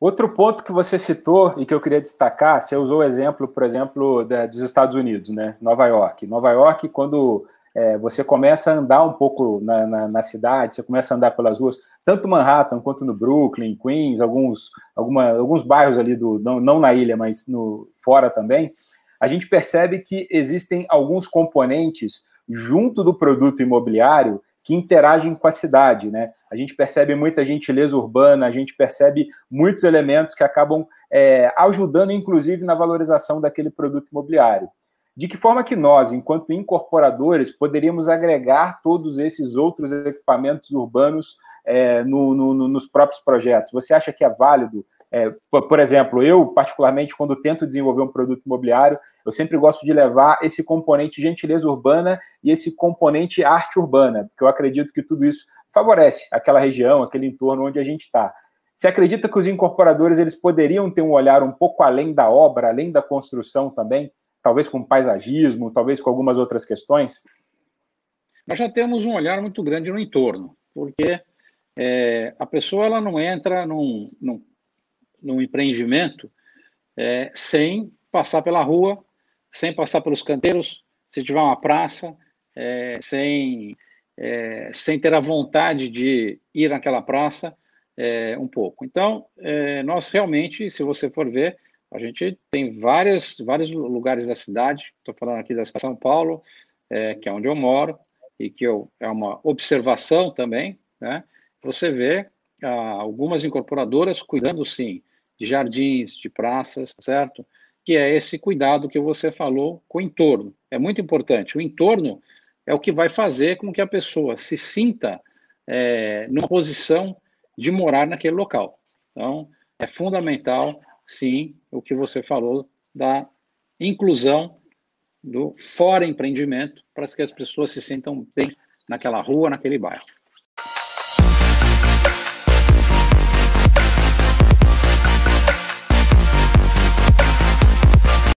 Outro ponto que você citou e que eu queria destacar, você usou o exemplo, por exemplo, da, dos Estados Unidos, né? Nova York. Nova York, quando é, você começa a andar um pouco na, na, na, cidade, você começa a andar pelas ruas, tanto Manhattan quanto no Brooklyn, Queens, alguns, alguma, alguns bairros ali do não, não na ilha, mas no fora também, a gente percebe que existem alguns componentes junto do produto imobiliário que interagem com a cidade, né? A gente percebe muita gentileza urbana, a gente percebe muitos elementos que acabam é, ajudando, inclusive, na valorização daquele produto imobiliário. De que forma que nós, enquanto incorporadores, poderíamos agregar todos esses outros equipamentos urbanos é, no, no, nos próprios projetos? Você acha que é válido é, por exemplo, eu, particularmente, quando tento desenvolver um produto imobiliário, eu sempre gosto de levar esse componente gentileza urbana e esse componente arte urbana, porque eu acredito que tudo isso favorece aquela região, aquele entorno onde a gente está. Você acredita que os incorporadores eles poderiam ter um olhar um pouco além da obra, além da construção também? Talvez com paisagismo, talvez com algumas outras questões? Nós já temos um olhar muito grande no entorno, porque é, a pessoa ela não entra num, num num empreendimento é, sem passar pela rua, sem passar pelos canteiros, se tiver uma praça, é, sem, é, sem ter a vontade de ir naquela praça é, um pouco. Então, é, nós realmente, se você for ver, a gente tem várias, vários lugares da cidade, estou falando aqui da São Paulo, é, que é onde eu moro, e que eu, é uma observação também, né? você vê ah, algumas incorporadoras cuidando, sim, de jardins, de praças, certo? Que é esse cuidado que você falou com o entorno. É muito importante. O entorno é o que vai fazer com que a pessoa se sinta é, numa posição de morar naquele local. Então, é fundamental, sim, o que você falou da inclusão do fora empreendimento para que as pessoas se sintam bem naquela rua, naquele bairro.